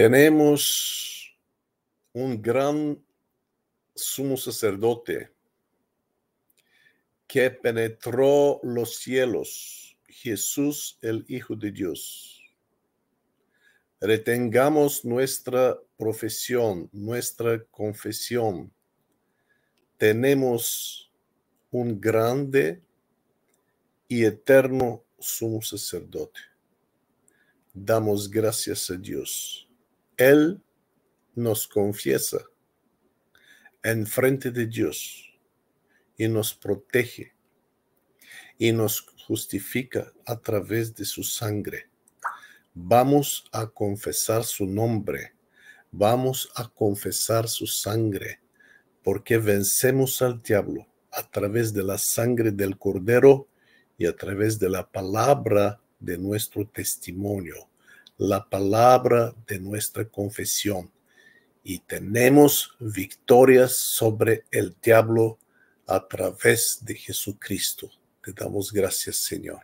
Tenemos un gran sumo sacerdote que penetró los cielos, Jesús el Hijo de Dios. Retengamos nuestra profesión, nuestra confesión. Tenemos un grande y eterno sumo sacerdote. Damos gracias a Dios. Él nos confiesa en frente de Dios y nos protege y nos justifica a través de su sangre. Vamos a confesar su nombre, vamos a confesar su sangre, porque vencemos al diablo a través de la sangre del cordero y a través de la palabra de nuestro testimonio la palabra de nuestra confesión y tenemos victorias sobre el diablo a través de Jesucristo. Te damos gracias, Señor.